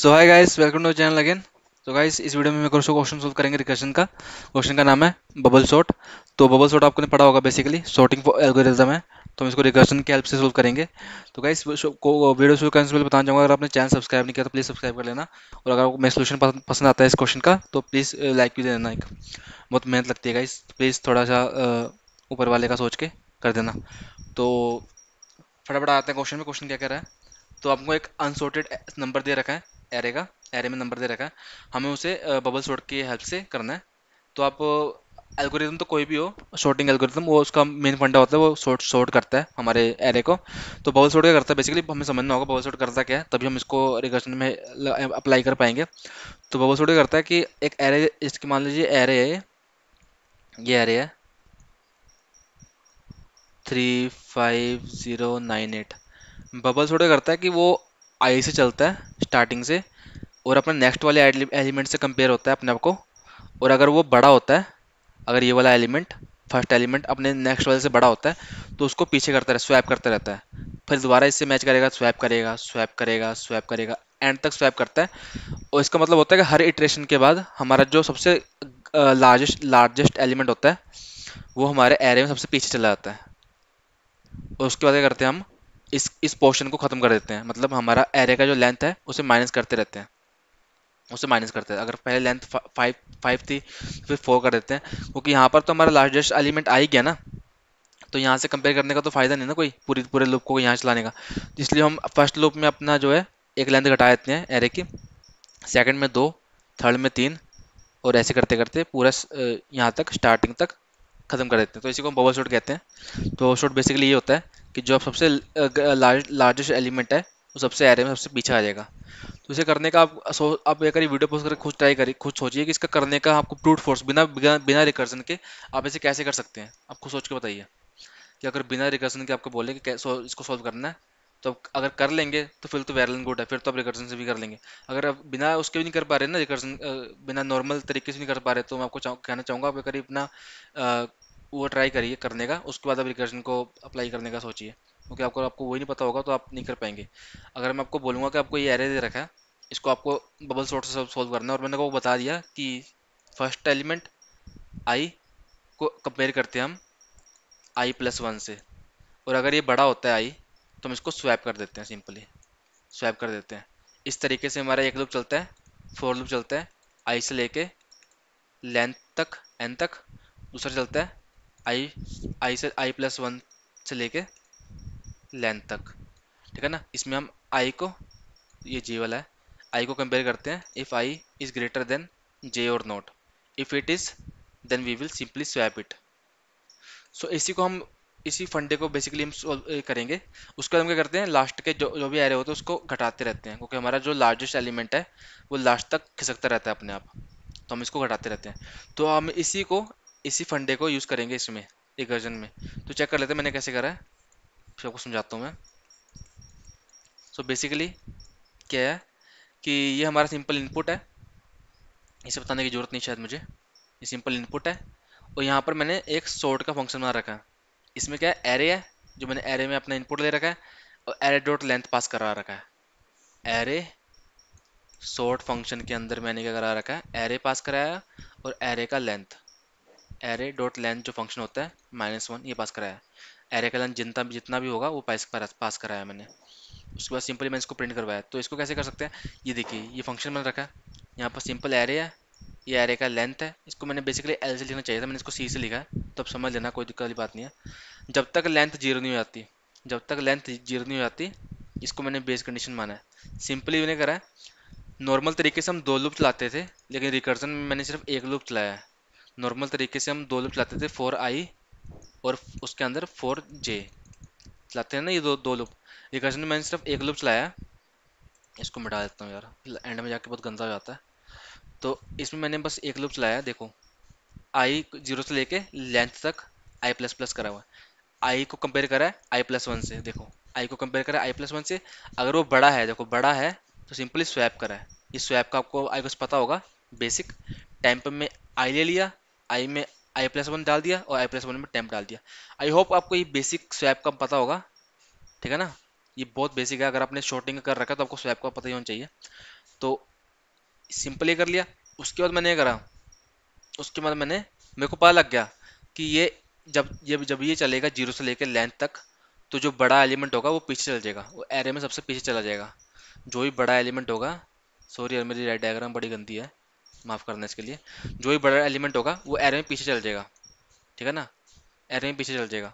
so hi guys welcome to channel again तो guys इस video में मैं कुछ क्वेश्चन सोल्व करेंगे रिकर्शन का क्वेश्चन का नाम है बबल शॉट तो बबल शॉट आपको ने पढ़ा होगा बेसिकली शॉटिंग फॉर एल्गोरिज्म है तो हम इसको रिकर्शन की हेल्प से सोल्व करेंगे तो गाइस वीडियो शुरू करने से पहले बताना चाहूँगा अगर आपने चैनल सब्सक्राइब नहीं किया तो प्लीज़ सब्सक्राइब कर लेना और अगर आपको मैं सोल्यूशन पसंद आता है इस क्वेश्चन का तो प्लीज़ लाइक uh, भी दे देना एक बहुत मेहनत लगती है गाइस प्लीज़ थोड़ा सा uh, ऊपर वाले का सोच के कर देना तो फटाफट आते हैं क्वेश्चन में क्वेश्चन क्या कह रहा है तो आपको एक अनसॉर्टेड नंबर दे रखा है एरे का एरे में नंबर दे रखा है हमें उसे बबल शॉर्ट की हेल्प से करना है तो आप एल्गोरिदम तो कोई भी हो शॉर्टिंग एल्गोरिदम वो उसका मेन फंडा होता है वो शॉर्ट शॉर्ट करता है हमारे एरे को तो बबल शॉर्ट क्या करता है बेसिकली हमें समझना होगा बबल शॉर्ट करता क्या है तभी हम इसको रिकर्शन में अप्लाई कर पाएंगे तो बबल शॉर्ट करता है कि एक एरे इसकी मान लीजिए एरे है ये एरे है three five zero nine eight bubble sort क्या करता है कि वो आई से चलता है स्टार्टिंग से और अपने नेक्स्ट वाले एलिमेंट से कंपेयर होता है अपने आप को और अगर वो बड़ा होता है अगर ये वाला एलिमेंट फर्स्ट एलिमेंट अपने नेक्स्ट वाले से बड़ा होता है तो उसको पीछे करता रहता स्वैप करता रहता है फिर दोबारा इससे मैच करेगा स्वैप करेगा स्वैप करेगा स्वैप करेगा एंड तक स्वैप करता है और इसका मतलब होता है कि हर इटरेशन के बाद हमारा जो सबसे लार्जेस्ट लार्जेस्ट एलिमेंट होता है वो हमारे एरे में सबसे पीछे चला जाता है और उसके बाद क्या करते हैं हम इस इस पोर्शन को ख़त्म कर देते हैं मतलब हमारा एरे का जो लेंथ है उसे माइनस करते रहते हैं उसे माइनस करते हैं अगर पहले लेंथ फाइव फाइव थी तो फिर फोर कर देते हैं क्योंकि यहाँ पर तो हमारा लार्जेस्ट एलिमेंट आ ही गया ना तो यहाँ से कंपेयर करने का तो फ़ायदा नहीं ना कोई पूरी पूरे लूप को यहाँ चलाने का इसलिए हम फर्स्ट लूप में अपना जो है एक लेंथ घटा देते हैं एरे की सेकेंड में दो थर्ड में तीन और ऐसे करते करते पूरा यहाँ तक स्टार्टिंग तक ख़त्म कर देते हैं तो इसी को हम बबल शॉट कहते हैं तो शॉट बेसिकली ये होता है कि जो सबसे लार्जेस्ट एलिमेंट है वो सबसे एरे में सबसे पीछे आ जाएगा तो इसे करने का आप सो आप एक बार वीडियो पोस्ट करके खुद ट्राई करिए खुद सोचिए कि इसका करने का आपको ब्रूट फोर्स बिना बिना रिकर्सन रिकर्जन के आप इसे कैसे कर सकते हैं आप खुद सोच के बताइए कि अगर बिना रिकर्जन के आपको बोले कि इसको सॉल्व करना है तो अगर कर लेंगे तो फिर तो वेरलन गुड है फिर तो आप रिकर्जन से भी कर लेंगे अगर आप बिना उसके भी नहीं कर पा रहे ना रिकर्जन बिना नॉर्मल तरीके से नहीं कर पा रहे तो मैं आपको कहना चाहूँगा आप एक अपना वो ट्राई करिए करने का उसके बाद आप रिकर्जन को अप्लाई करने का सोचिए क्योंकि आपको आपको वही नहीं पता होगा तो आप नहीं कर पाएंगे अगर मैं आपको बोलूँगा कि आपको ये एरे दे रखा है इसको आपको बबल सॉर्ट से सोल्व करना है और मैंने आपको बता दिया कि फर्स्ट एलिमेंट आई को कंपेयर करते हैं हम आई प्लस वन से और अगर ये बड़ा होता है आई तो हम इसको स्वैप कर देते हैं सिंपली स्वैप कर देते हैं इस तरीके से हमारा एक लूप चलता है फोर लूप चलता है आई से लेके लेंथ तक एन तक दूसरा चलता है आई आई से आई प्लस वन से लेके लेंथ तक ठीक है ना इसमें हम आई को ये जे वाला है आई को कंपेयर करते हैं if i is greater than j और not if it is then we will simply swap it so इसी को हम इसी फंडे को बेसिकली हम सोल्व करेंगे उसके बाद हम क्या करते हैं लास्ट के जो जो भी एरे होते हैं उसको घटाते रहते हैं क्योंकि हमारा जो लार्जेस्ट एलिमेंट है वो लास्ट तक खिसकता रहता है अपने आप तो हम इसको घटाते रहते हैं तो हम इसी को इसी फंडे को यूज़ करेंगे इसमें एक वर्जन में तो चेक कर लेते हैं मैंने कैसे करा है फिर समझाता हूँ मैं सो so बेसिकली क्या है कि ये हमारा सिंपल इनपुट है इसे बताने की ज़रूरत नहीं शायद मुझे ये सिंपल इनपुट है और यहाँ पर मैंने एक सॉर्ट का फंक्शन बना रखा है इसमें क्या है एरे है जो मैंने एरे में अपना इनपुट ले रखा है और एरे डॉट लेंथ पास करा रखा है एरे सॉर्ट फंक्शन के अंदर मैंने क्या करा रखा है एरे पास कराया और एरे का लेंथ एरे डॉट लेंथ जो फंक्शन होता है माइनस वन ये पास कराया एरे का लेंथ जितना भी जितना भी होगा वो पास पास कराया मैंने उसके बाद सिंपली मैंने इसको प्रिंट करवाया तो इसको कैसे कर सकते हैं ये देखिए ये फंक्शन मैंने रखा है यहाँ पर सिंपल एरे है ये एरे का लेंथ है इसको मैंने बेसिकली एल से लिखना चाहिए था मैंने इसको सी से लिखा है तब तो समझ लेना कोई दिक्कत वाली बात नहीं है जब तक लेंथ जीरो नहीं हो जाती जब तक लेंथ जीरो नहीं हो जाती इसको मैंने बेस कंडीशन माना है सिंपली मैंने करा है नॉर्मल तरीके से हम दो लूप चलाते थे लेकिन रिकर्जन में मैंने सिर्फ एक लूप चलाया है नॉर्मल तरीके से हम दो लूप चलाते थे फोर आई और उसके अंदर फोर जे चलाते हैं ना ये दो दो लूप रिकर्सन में मैंने सिर्फ एक लूप चलाया इसको मिटा देता हूँ यार एंड में जाके बहुत गंदा हो जाता है तो इसमें मैंने बस एक लूप चलाया देखो आई जीरो से लेके लेंथ तक आई प्लस प्लस करा हुआ है आई को कंपेयर करा है आई प्लस वन से देखो आई को कंपेयर करा है आई प्लस वन से अगर वो बड़ा है देखो बड़ा है तो सिंपली स्वैप करा है इस स्वैप का आपको आई को पता होगा बेसिक टाइम पर मैं आई ले लिया आई में आई प्लस वन डाल दिया और आई प्लस वन में टेम्प डाल दिया आई होप आपको ये बेसिक स्वैप का पता होगा ठीक है ना ये बहुत बेसिक है अगर आपने शॉर्टिंग कर रखा तो आपको स्वैप का पता ही होना चाहिए तो सिंपल ये कर लिया उसके बाद मैंने ये करा उसके बाद मैंने मेरे को पता लग गया कि ये जब ये जब ये चलेगा जीरो से लेकर लेंथ तक तो जो बड़ा एलिमेंट होगा वो पीछे चल जाएगा वो एरे में सबसे पीछे चला जाएगा जो भी बड़ा एलिमेंट होगा सॉरी यार मेरी डायग्राम बड़ी गंदी है माफ़ करना इसके लिए जो भी बड़ा एलिमेंट होगा वो एरे में पीछे चल जाएगा ठीक है ना एरे में पीछे चल जाएगा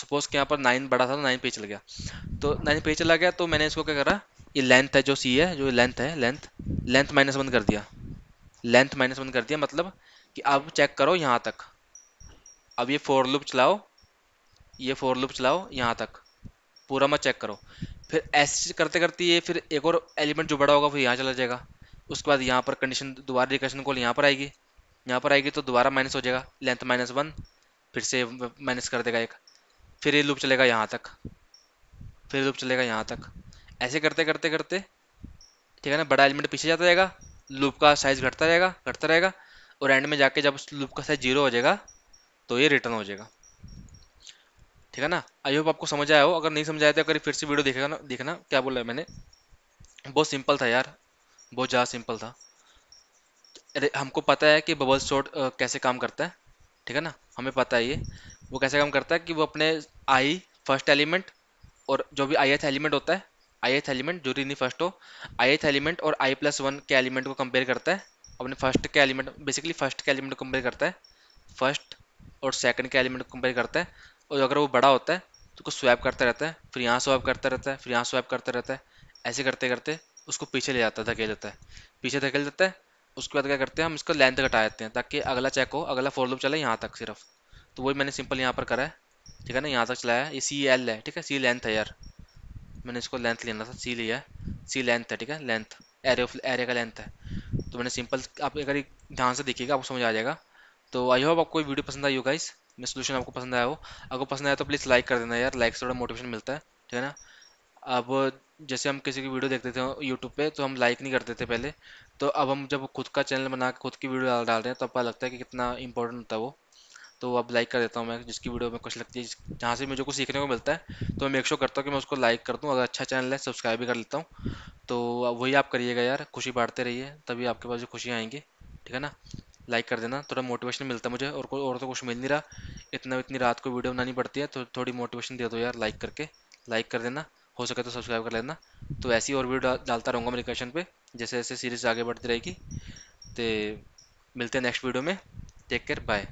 सपोज कि यहाँ पर नाइन बड़ा था तो नाइन पे चल गया तो नाइन पे चला गया तो मैंने इसको क्या करा ये लेंथ है जो सी है जो लेंथ है लेंथ लेंथ माइनस वन कर दिया लेंथ माइनस वन कर दिया मतलब कि अब चेक करो यहाँ तक अब ये फोर लूप चलाओ ये फोर लूप चलाओ यहाँ तक पूरा मत चेक करो फिर ऐसे करते करते ये फिर एक और एलिमेंट जो बड़ा होगा फिर यहाँ चला जाएगा उसके बाद यहाँ पर कंडीशन दोबारा रिकर्शन कॉल यहाँ पर आएगी यहाँ पर आएगी तो दोबारा माइनस हो जाएगा लेंथ माइनस वन फिर से माइनस कर देगा एक फिर ये लूप चलेगा यहाँ तक फिर लूप चलेगा यहाँ तक ऐसे करते करते करते ठीक है ना बड़ा एलिमेंट पीछे जाता जाएगा लूप का साइज़ घटता रहेगा घटता रहेगा और एंड में जाके जब लूप का साइज़ जीरो हो जाएगा तो ये रिटर्न हो जाएगा ठीक है ना आई होप आपको समझ आया हो अगर नहीं समझ आया तो अगर फिर से वीडियो देखेगा ना देखना क्या बोला है मैंने बहुत सिंपल था यार बहुत ज़्यादा सिंपल था हमको पता है कि बबल शॉट कैसे काम करता है ठीक है ना हमें पता है ये वो कैसे काम करता है कि वो अपने आई फर्स्ट एलिमेंट और जो भी आई एथ एलिमेंट होता है आई एथ एलिमेंट जो रिनी फर्स्ट हो आई एथ एलिमेंट और आई प्लस वन के एलिमेंट को कंपेयर करता है अपने फर्स्ट के एलिमेंट बेसिकली फर्स्ट के एलिमेंट को कंपेयर करता है फर्स्ट और सेकंड के एलिमेंट को कंपेयर करता है और अगर वो बड़ा होता है तो उसको स्वैप करता रहता है फिर यहाँ स्वैप करता रहता है फिर यहाँ स्वैप करता रहता है ऐसे करते करते उसको पीछे ले जाता है धकेल देता है पीछे धकेल देता है उसके बाद क्या करते हैं हम इसका लेंथ घटा देते हैं ताकि अगला चेक हो अगला फोर लूप चले यहाँ तक सिर्फ तो वही मैंने सिंपल यहाँ पर करा है ठीक है ना यहाँ तक चलाया है ये सी एल है ठीक है सी लेंथ है यार मैंने इसको लेंथ लेना था सी लिया है सी लेंथ है ठीक है लेंथ एरे ऑफ एरे का लेंथ है तो मैंने सिंपल आप अगर ध्यान से देखिएगा आपको समझ आ जाएगा तो आई होप आपको वीडियो पसंद आई होगा गाइस मैं सोल्यूशन आपको पसंद आया हो अगर पसंद आया तो प्लीज़ लाइक कर देना यार लाइक से थोड़ा मोटिवेशन मिलता है ठीक है ना अब जैसे हम किसी की वीडियो देखते थे यूट्यूब पे तो हम लाइक नहीं करते थे पहले तो अब हम जब खुद का चैनल बना के खुद की वीडियो डाल डाल रहे हैं तो पता लगता है कि कितना इंपॉर्टेंट होता है वो तो अब लाइक कर देता हूँ मैं जिसकी वीडियो में कुछ लगती है जहाँ से मुझे कुछ सीखने को मिलता है तो मैं मेक श्योर करता हूँ कि मैं उसको लाइक कर दूँ अगर अच्छा चैनल है सब्सक्राइब भी कर लेता हूँ तो वही आप करिएगा यार खुशी बांटते रहिए तभी आपके पास जो खुशियाँ आएंगी ठीक है ना लाइक कर देना थोड़ा मोटिवेशन मिलता है मुझे और को, और तो कुछ मिल नहीं रहा इतना इतनी रात को वीडियो बनानी पड़ती है तो थोड़ी मोटिवेशन दे दो यार लाइक करके लाइक कर देना हो सके तो सब्सक्राइब कर लेना तो ऐसी और वीडियो डा, डालता रहूँगा मेरे क्वेश्चन पे जैसे जैसे सीरीज़ आगे बढ़ती रहेगी तो मिलते हैं नेक्स्ट वीडियो में टेक केयर बाय